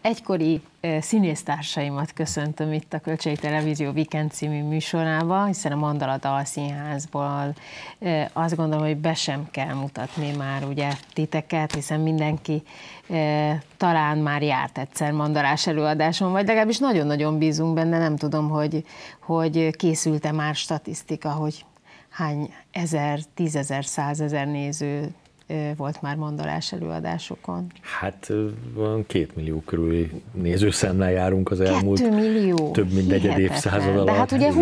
egykori színésztársaimat köszöntöm itt a Kölcsei Televízió Weekend című műsorában, hiszen a Mandala színházból. azt gondolom, hogy be sem kell mutatni már ugye titeket, hiszen mindenki talán már járt egyszer mandarás előadáson, vagy legalábbis nagyon-nagyon bízunk benne, nem tudom, hogy, hogy készült-e már statisztika, hogy hány ezer, tízezer, százezer néző volt már mondalás előadásokon? Hát van két millió körüli nézőszemmel járunk az elmúlt Kettő millió. több mint negyed évszázad alatt. De hát ugye 20,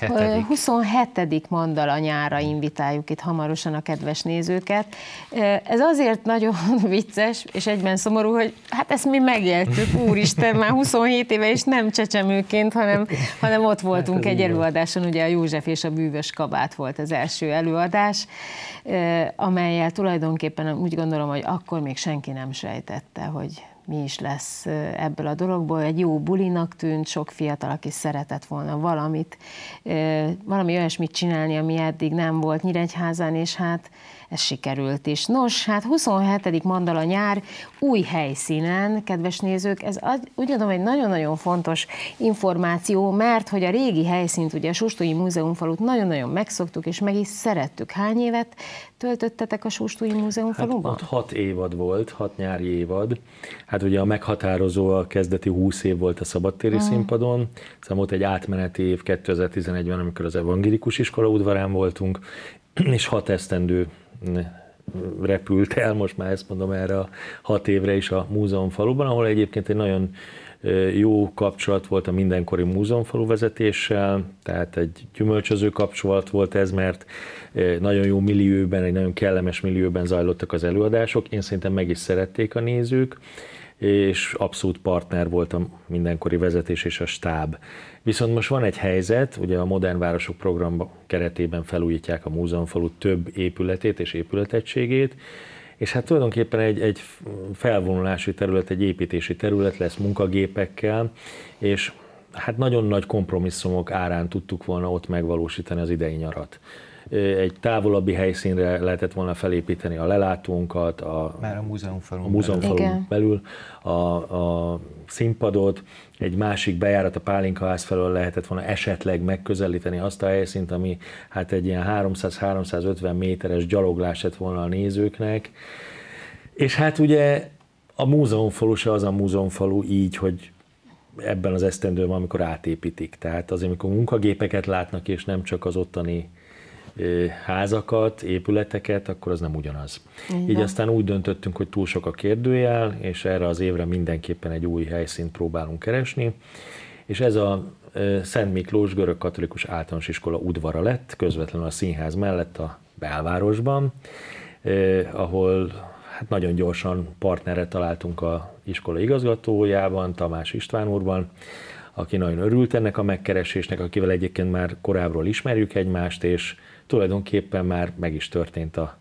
27. 27. mandala nyára invitáljuk itt hamarosan a kedves nézőket. Ez azért nagyon vicces, és egyben szomorú, hogy hát ezt mi megéltük, úristen, már 27 éve, és nem csecsemőként, hanem, hanem ott voltunk hát egy előadáson, ugye a József és a bűvös kabát volt az első előadás, amelyet tulajdonképpen úgy gondolom, hogy akkor még senki nem sejtette, hogy mi is lesz ebből a dologból. Egy jó bulinak tűnt, sok fiatal, aki szeretett volna valamit, valami olyasmit csinálni, ami eddig nem volt Nyíregyházán, és hát ez sikerült is. Nos, hát 27. mandala nyár új helyszínen, kedves nézők, ez úgy gondolom egy nagyon-nagyon fontos információ, mert hogy a régi helyszínt, ugye a Sóstói Múzeumfalut nagyon-nagyon megszoktuk, és meg is szerettük. Hány évet töltöttetek a Sóstói Múzeumfaluban? Hát ott hat évad volt, hat nyári évad. Hát ugye a meghatározó a kezdeti 20 év volt a szabadtéri hmm. színpadon, szóval volt egy átmeneti év 2011-ben, amikor az evangélikus iskola udvarán voltunk, és hat esztendő repült el, most már ezt mondom erre a hat évre is a múzeum faluban, ahol egyébként egy nagyon jó kapcsolat volt a mindenkori múzeumfalu vezetéssel, tehát egy gyümölcsöző kapcsolat volt ez, mert nagyon jó millióben, egy nagyon kellemes millióben zajlottak az előadások, én szerintem meg is szerették a nézők, és abszolút partner volt a mindenkori vezetés és a stáb. Viszont most van egy helyzet, ugye a Modern Városok program keretében felújítják a múzeumfalu több épületét és épületegységét, és hát tulajdonképpen egy, egy felvonulási terület, egy építési terület lesz munkagépekkel, és hát nagyon nagy kompromisszumok árán tudtuk volna ott megvalósítani az idei nyarat egy távolabbi helyszínre lehetett volna felépíteni a lelátónkat, a, Már a múzeumfalon, a múzeumfalon belül, belül a, a színpadot, egy másik bejárat a Pálinka ház felől lehetett volna esetleg megközelíteni azt a helyszínt, ami hát egy ilyen 300-350 méteres gyaloglás lett volna a nézőknek. És hát ugye a múzeumfalu se az a múzeumfalu így, hogy ebben az esztendőben, amikor átépítik. Tehát azért, amikor munkagépeket látnak, és nem csak az ottani házakat, épületeket, akkor az nem ugyanaz. Igen. Így aztán úgy döntöttünk, hogy túl sok a kérdőjel, és erre az évre mindenképpen egy új helyszínt próbálunk keresni, és ez a Szent Miklós görög katolikus általános iskola udvara lett, közvetlenül a színház mellett a belvárosban, ahol hát nagyon gyorsan partnerre találtunk a iskola igazgatójában, Tamás István úrban, aki nagyon örült ennek a megkeresésnek, akivel egyébként már korábbról ismerjük egymást, és tulajdonképpen már meg is történt a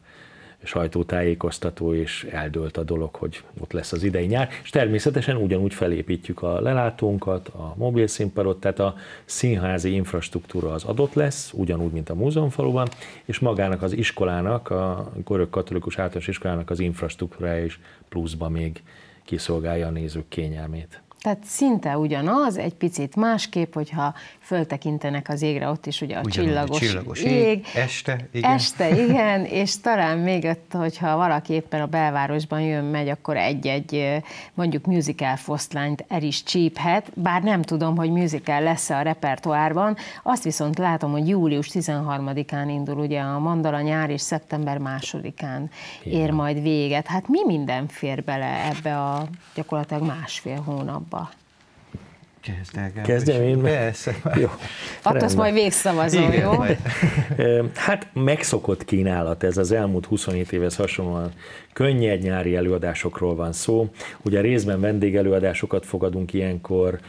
sajtótájékoztató, és eldőlt a dolog, hogy ott lesz az idei nyár. És természetesen ugyanúgy felépítjük a lelátónkat, a mobil színpadot, tehát a színházi infrastruktúra az adott lesz, ugyanúgy, mint a múzeumfaluban, és magának az iskolának, a görög katolikus általános iskolának az infrastruktúrája is pluszba még kiszolgálja a nézők kényelmét. Tehát szinte ugyanaz, egy picit másképp, hogyha föltekintenek az égre, ott is ugye a Ugyanúgy, csillagos, csillagos ég, ég. Este, igen. Este, igen, és talán még ott, hogyha valaki éppen a belvárosban jön, megy, akkor egy-egy mondjuk musical foszlányt el is csíphet, bár nem tudom, hogy musical lesz-e a repertoárban, azt viszont látom, hogy július 13-án indul ugye a Mandala nyár, és szeptember 2-án ér majd véget. Hát mi minden fér bele ebbe a gyakorlatilag másfél hónap? abba. Kezdjem, Kezdjem én? Persze. Jó. Attól azt majd végszavazom, Igen, jó? Majd. Hát megszokott kínálat, ez az elmúlt 27 évhez hasonlóan könnyed nyári előadásokról van szó. Ugye részben vendégelőadásokat fogadunk ilyenkor,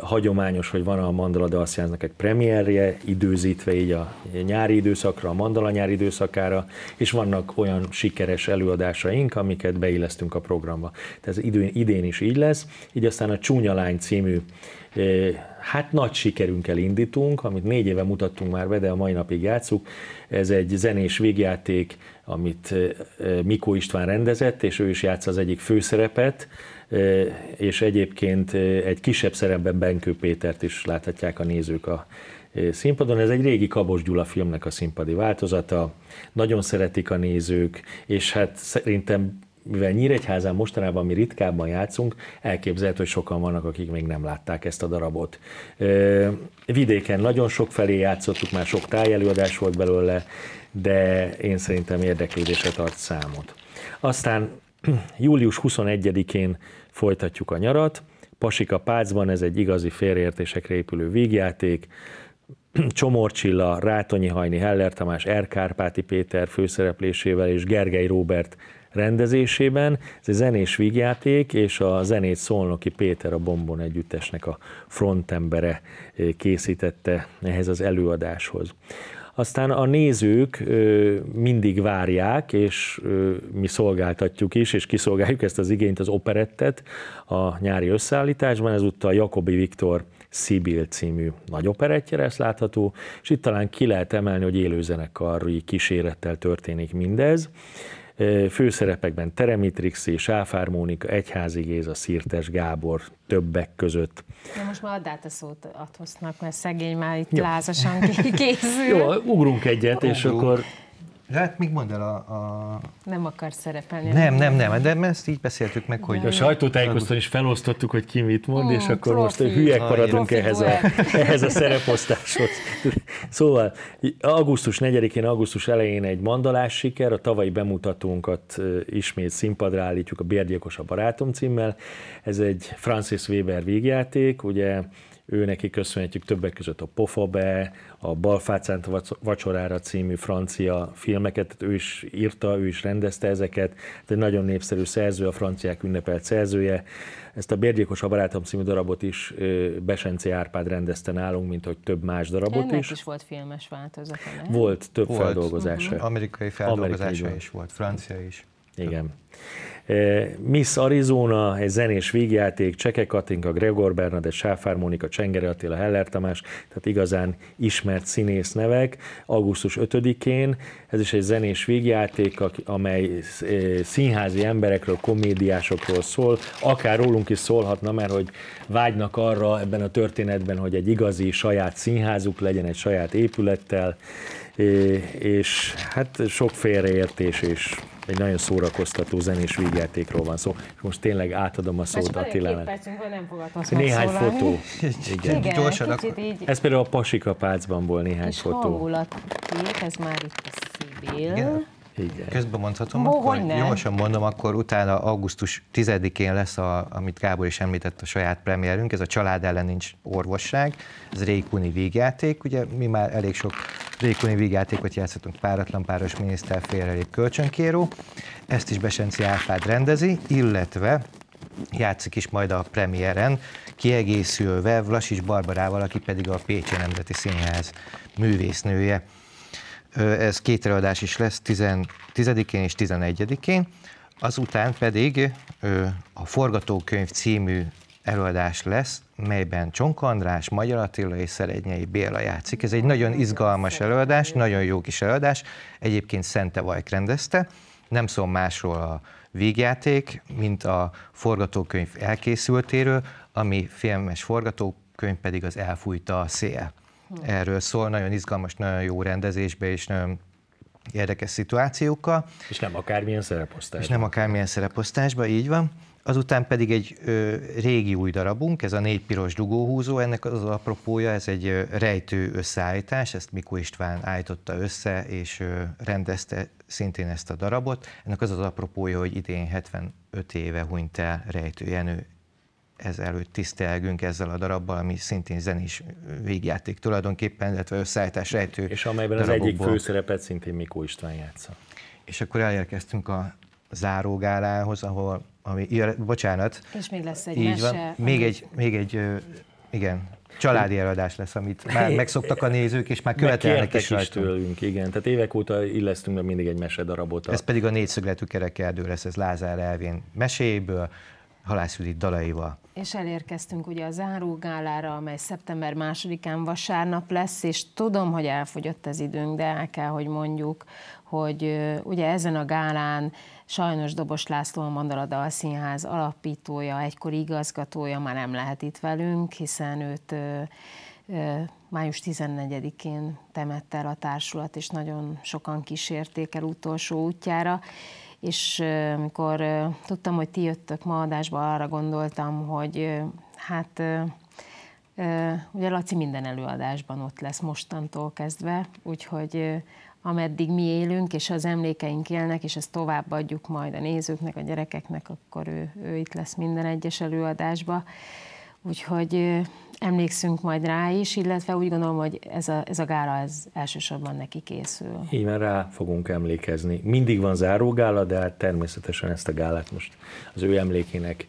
hagyományos, hogy van a Mandala Dalszínháznak egy premierje, időzítve így a nyári időszakra, a Mandala nyári időszakára, és vannak olyan sikeres előadásaink, amiket beillesztünk a programba. Tehát ez idén, idén is így lesz, így aztán a Csúnya Lány című hát nagy sikerünkkel indítunk, amit négy éve mutattunk már be, de a mai napig játszuk. Ez egy zenés végjáték, amit Mikó István rendezett, és ő is játsza az egyik főszerepet, és egyébként egy kisebb szerepben Benkő Pétert is láthatják a nézők a színpadon. Ez egy régi Kabos Gyula filmnek a színpadi változata, nagyon szeretik a nézők, és hát szerintem mivel Nyíregyházán mostanában mi ritkábban játszunk, elképzelhető, hogy sokan vannak, akik még nem látták ezt a darabot. Ö, vidéken nagyon sok felé játszottuk, már sok tájelőadás volt belőle, de én szerintem érdeklődésre tart számot. Aztán július 21-én folytatjuk a nyarat, Pasika Pácban, ez egy igazi félreértésekre épülő vígjáték, Csomorcsilla, Rátonyi Hajni, Heller Tamás, Erkárpáti Péter főszereplésével és Gergely Róbert rendezésében. Ez egy zenés vígjáték, és a zenét Szolnoki Péter a Bombon Együttesnek a frontembere készítette ehhez az előadáshoz aztán a nézők mindig várják, és mi szolgáltatjuk is, és kiszolgáljuk ezt az igényt, az operettet a nyári összeállításban, ezúttal Jakobi Viktor Szibil című nagy operettje lesz látható, és itt talán ki lehet emelni, hogy élőzenekarúi kísérettel történik mindez. Főszerepekben Teremitrixi, Áfár Mónika, Egyházi Géza, Szirtes Gábor, többek között. Na most már add át a szót Atosznak, mert szegény már itt Jó. lázasan készül. Jó, ugrunk egyet, Jó. és akkor de hát még mondd el a, a... Nem akar szerepelni. Nem, nem, nem, de ezt így beszéltük meg, hogy... A sajtótájékoztatón is felosztottuk, hogy ki mit mond, mm, és akkor profi. most hülyek ah, maradunk ehhez a, ehhez a szereposztáshoz. Szóval augusztus 4-én, augusztus elején egy mandalás siker, a tavalyi bemutatónkat ismét színpadra állítjuk a Bérgyilkos a barátom címmel. Ez egy Francis Weber végjáték, ugye ő neki köszönhetjük többek között a Pofobe, a Balfácánt vacsorára című francia filmeket, ő is írta, ő is rendezte ezeket, de hát egy nagyon népszerű szerző, a franciák ünnepelt szerzője. Ezt a Bérgyékos a barátom című darabot is Besenci Árpád rendezte nálunk, mint hogy több más darabot Ennek is. is volt filmes változata, nem? Volt, több volt. feldolgozása. Uh-huh. Amerikai feldolgozása Amerikai is volt, francia is. Igen. Több. Miss Arizona, egy zenés vígjáték, Cseke Katinka, Gregor Bernadett, Sáfár Mónika, Csengere Attila, Heller Tamás, tehát igazán ismert színész nevek. Augusztus 5-én, ez is egy zenés vígjáték, amely eh, színházi emberekről, komédiásokról szól, akár rólunk is szólhatna, mert hogy vágynak arra ebben a történetben, hogy egy igazi saját színházuk legyen, egy saját épülettel, eh, és hát sok félreértés és egy nagyon szórakoztató zenés vígjátékról van szó. És most tényleg átadom a szót Attilának. percünk, Néhány fotó. Igen, Igen gyorsan akkor. Így... Ez például a Pasika volt néhány kis fotó. És hangulatkép, ez már itt a Szibil. Igen. Igen. Közben mondhatom, Ó, akkor gyorsan mondom, akkor utána augusztus 10-én lesz, a, amit Gábor is említett, a saját premierünk, ez a Család ellen nincs orvosság, ez Rékuni vígjáték, ugye mi már elég sok Rékuni vígjátékot játszottunk, páratlan páros miniszter félrelép kölcsönkérő, ezt is Besenci Árpád rendezi, illetve játszik is majd a premiéren, kiegészülve Vlasics Barbarával, aki pedig a Pécsi Nemzeti Színház művésznője ez két előadás is lesz, 10-én és 11-én, azután pedig a Forgatókönyv című előadás lesz, melyben Csonka András, Magyar Attila és Szerednyei Béla játszik. Ez egy nagyon izgalmas előadás, nagyon jó kis előadás, egyébként Szente Vajk rendezte, nem szól másról a végjáték, mint a forgatókönyv elkészültéről, ami filmes forgatókönyv pedig az elfújta a szél. Hm. erről szól, nagyon izgalmas, nagyon jó rendezésbe, és nagyon érdekes szituációkkal. És nem akármilyen szereposztásban. És nem akármilyen szereposztásban, így van. Azután pedig egy ö, régi új darabunk, ez a négy piros dugóhúzó, ennek az apropója, ez egy ö, rejtő összeállítás, ezt Mikó István állította össze, és ö, rendezte szintén ezt a darabot. Ennek az az apropója, hogy idén 75 éve hunyt el Rejtő Jenő ez előtt tisztelgünk ezzel a darabbal, ami szintén zenés végjáték tulajdonképpen, illetve összeállítás rejtő És amelyben az egyik főszerepet szintén Mikó István játsza. És akkor elérkeztünk a zárógálához, ahol, ami, ja, bocsánat. És még lesz egy így mese. Van. Még, egy, még egy, igen, családi előadás lesz, amit már megszoktak a nézők, és már követelnek is, is tőlünk, igen. Tehát évek óta illesztünk be mindig egy mesedarabot. Ez pedig a négyszögletű kerekerdő lesz, ez Lázár Elvén meséből, halászüli dalaival. És elérkeztünk ugye a zárógálára, amely szeptember másodikán vasárnap lesz, és tudom, hogy elfogyott az időnk, de el kell, hogy mondjuk, hogy ugye ezen a gálán sajnos Dobos László a Mandala Dalszínház alapítója, egykor igazgatója már nem lehet itt velünk, hiszen őt május 14-én temette el a társulat, és nagyon sokan kísérték el utolsó útjára és amikor tudtam, hogy ti jöttök ma adásba, arra gondoltam, hogy hát ugye Laci minden előadásban ott lesz mostantól kezdve, úgyhogy ameddig mi élünk, és az emlékeink élnek, és ezt továbbadjuk majd a nézőknek, a gyerekeknek, akkor ő, ő itt lesz minden egyes előadásba úgyhogy emlékszünk majd rá is, illetve úgy gondolom, hogy ez a, ez a gála ez elsősorban neki készül. Így van, rá fogunk emlékezni. Mindig van zárógála, de hát természetesen ezt a gálát most az ő emlékének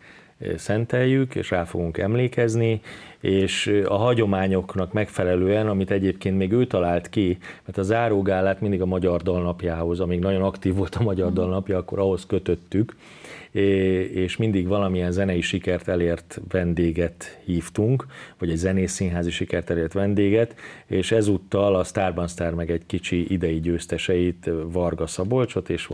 szenteljük, és rá fogunk emlékezni, és a hagyományoknak megfelelően, amit egyébként még ő talált ki, mert a zárógálát mindig a Magyar Dalnapjához, amíg nagyon aktív volt a Magyar Dalnapja, akkor ahhoz kötöttük, és mindig valamilyen zenei sikert elért vendéget hívtunk, vagy egy színházi sikert elért vendéget, és ezúttal a Starban Star meg egy kicsi idei győzteseit, Varga Szabolcsot és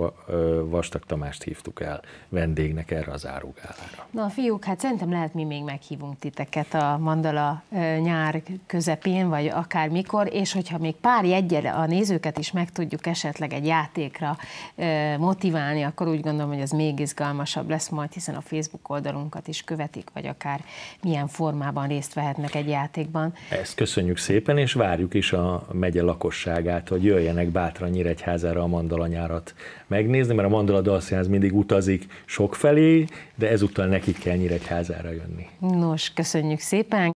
Vastag Tamást hívtuk el vendégnek erre az árugálára. Na fiúk, hát szerintem lehet mi még meghívunk titeket a Mandala nyár közepén, vagy akár mikor, és hogyha még pár jegyel a nézőket is meg tudjuk esetleg egy játékra motiválni, akkor úgy gondolom, hogy az még izgalmas izgalmasabb lesz majd, hiszen a Facebook oldalunkat is követik, vagy akár milyen formában részt vehetnek egy játékban. Ezt köszönjük szépen, és várjuk is a megye lakosságát, hogy jöjjenek bátran Nyíregyházára a mandalanyárat megnézni, mert a mandala dalszínház mindig utazik sok felé, de ezúttal nekik kell Nyíregyházára jönni. Nos, köszönjük szépen!